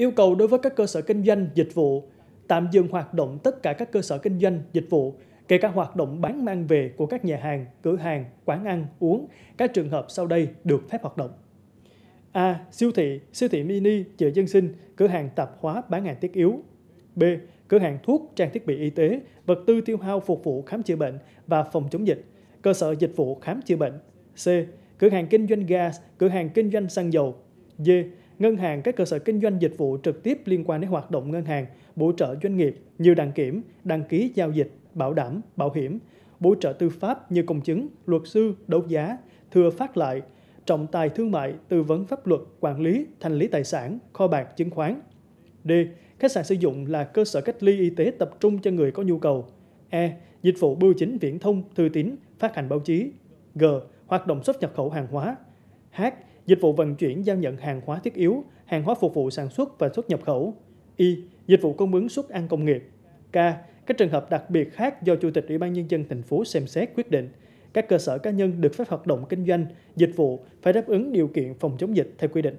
yêu cầu đối với các cơ sở kinh doanh, dịch vụ tạm dừng hoạt động tất cả các cơ sở kinh doanh, dịch vụ, kể cả hoạt động bán mang về của các nhà hàng, cửa hàng, quán ăn, uống, các trường hợp sau đây được phép hoạt động. A. Siêu thị, siêu thị mini, chợ dân sinh, cửa hàng tạp hóa bán hàng thiết yếu. B. Cửa hàng thuốc, trang thiết bị y tế, vật tư tiêu hao phục vụ khám chữa bệnh và phòng chống dịch, cơ sở dịch vụ khám chữa bệnh. C. Cửa hàng kinh doanh gas, cửa hàng kinh doanh xăng dầu. D ngân hàng, các cơ sở kinh doanh dịch vụ trực tiếp liên quan đến hoạt động ngân hàng, bổ trợ doanh nghiệp như đăng kiểm, đăng ký giao dịch, bảo đảm, bảo hiểm, bổ trợ tư pháp như công chứng, luật sư, đấu giá, thừa phát lại, trọng tài thương mại, tư vấn pháp luật, quản lý, thanh lý tài sản, kho bạc, chứng khoán. D. Khách sạn sử dụng là cơ sở cách ly y tế tập trung cho người có nhu cầu. E. Dịch vụ bưu chính viễn thông, thư tín, phát hành báo chí. G. Hoạt động xuất nhập khẩu hàng hóa. H dịch vụ vận chuyển giao nhận hàng hóa thiết yếu, hàng hóa phục vụ sản xuất và xuất nhập khẩu. Y. Dịch vụ cung ứng xuất ăn công nghiệp. K. Các trường hợp đặc biệt khác do Chủ tịch Ủy ban Nhân dân thành phố xem xét quyết định. Các cơ sở cá nhân được phép hoạt động kinh doanh, dịch vụ phải đáp ứng điều kiện phòng chống dịch theo quy định.